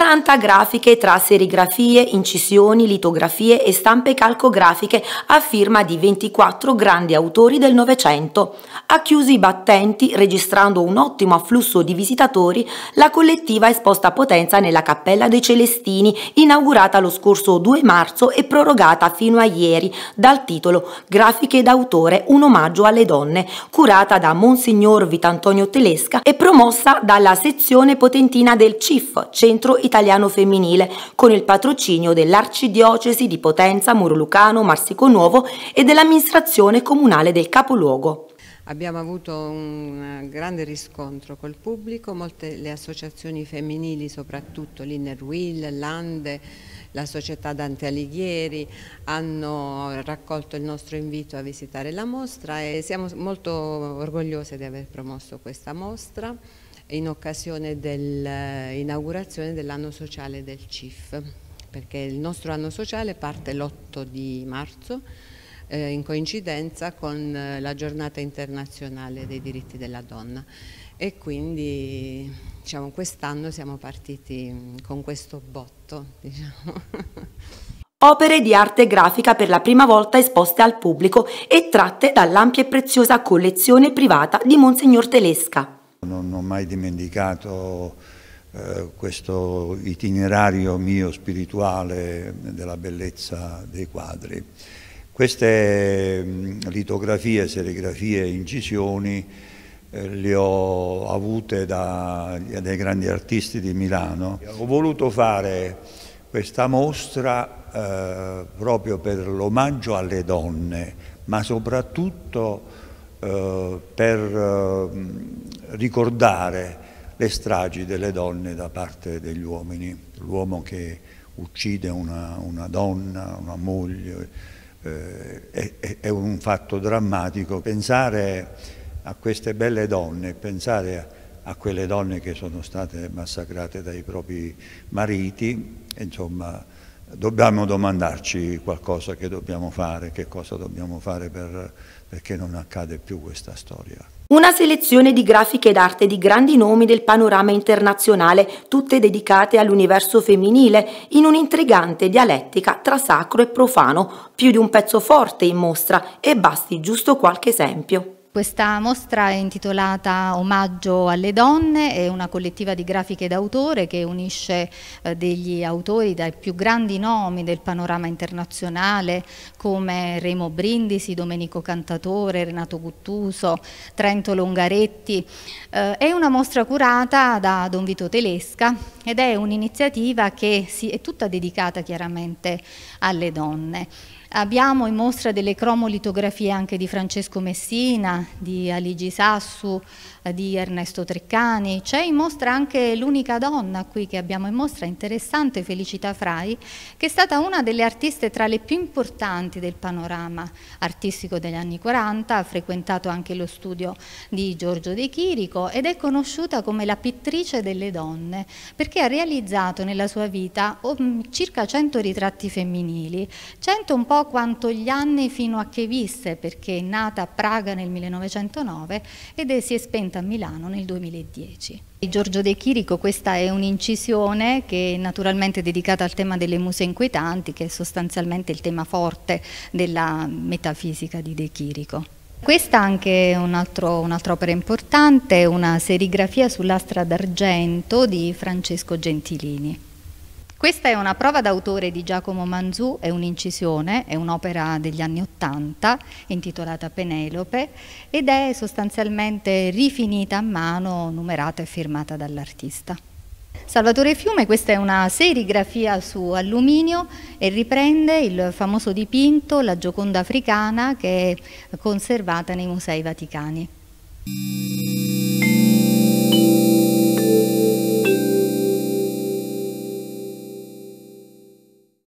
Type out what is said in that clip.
40 grafiche tra serigrafie, incisioni, litografie e stampe calcografiche a firma di 24 grandi autori del Novecento. Ha chiuso i battenti, registrando un ottimo afflusso di visitatori, la collettiva esposta a Potenza nella Cappella dei Celestini, inaugurata lo scorso 2 marzo e prorogata fino a ieri dal titolo Grafiche d'autore, un omaggio alle donne, curata da Monsignor Vitantonio Telesca e promossa dalla sezione potentina del CIF, Centro Italiano italiano femminile con il patrocinio dell'Arcidiocesi di Potenza, Muro Lucano, Marsico Nuovo e dell'amministrazione comunale del capoluogo. Abbiamo avuto un eh, grande riscontro col pubblico, molte le associazioni femminili, soprattutto l'Inner Will, l'Ande, la società Dante Alighieri hanno raccolto il nostro invito a visitare la mostra e siamo molto orgogliose di aver promosso questa mostra in occasione dell'inaugurazione eh, dell'anno sociale del CIF, perché il nostro anno sociale parte l'8 di marzo eh, in coincidenza con eh, la giornata internazionale dei diritti della donna e quindi diciamo, quest'anno siamo partiti mm, con questo botto. Diciamo. Opere di arte grafica per la prima volta esposte al pubblico e tratte dall'ampia e preziosa collezione privata di Monsignor Telesca. Non ho mai dimenticato eh, questo itinerario mio spirituale della bellezza dei quadri. Queste mm, litografie, serigrafie, incisioni eh, le ho avute da, eh, dai grandi artisti di Milano. Ho voluto fare questa mostra eh, proprio per l'omaggio alle donne, ma soprattutto per ricordare le stragi delle donne da parte degli uomini, l'uomo che uccide una, una donna, una moglie, eh, è, è, un fatto drammatico. Pensare a queste belle donne, pensare a, a quelle donne che sono state massacrate dai propri mariti, insomma, dobbiamo domandarci qualcosa che dobbiamo fare, che cosa dobbiamo fare per, perché non accade più questa storia. Una selezione di grafiche d'arte di grandi nomi del panorama internazionale, tutte dedicate all'universo femminile, in un'intrigante dialettica tra sacro e profano, più di un pezzo forte in mostra e basti giusto qualche esempio. Questa mostra è intitolata Omaggio alle donne, è una collettiva di grafiche d'autore che unisce eh, degli autori dai più grandi nomi del panorama internazionale come Remo Brindisi, Domenico Cantatore, Renato Guttuso, Trento Longaretti. Eh, è una mostra curata da Don Vito Telesca ed è un'iniziativa che è tutta dedicata chiaramente alle donne. Abbiamo in mostra delle cromolitografie anche di Francesco Messina, di Aligi Sassu, eh, di Ernesto Treccani. C'è in mostra anche l'unica donna qui che abbiamo in mostra, interessante Felicità Frai, che è stata una delle artiste tra le più importanti del panorama artistico degli anni 40, ha frequentato anche lo studio di Giorgio De Chirico ed è conosciuta come la pittrice delle donne, perché ha realizzato nella sua vita oh, mm, circa 100 ritratti femminili, 100 un po' po' quanto gli anni fino a che visse, perché è nata a Praga nel 1909 ed è, si è spenta a Milano nel 2010. Giorgio De Chirico, questa è un'incisione che è naturalmente dedicata al tema delle muse inquietanti, che è sostanzialmente il tema forte della metafisica di De Chirico. Questa è anche un'altra opera importante, una serigrafia sull'astra d'argento di Francesco Gentilini. Questa è una prova d'autore di Giacomo Manzù, è un'incisione, è un'opera degli anni Ottanta intitolata Penelope ed è sostanzialmente rifinita a mano, numerata e firmata dall'artista. Salvatore Fiume, questa è una serigrafia su alluminio e riprende il famoso dipinto La Gioconda africana che è conservata nei musei vaticani.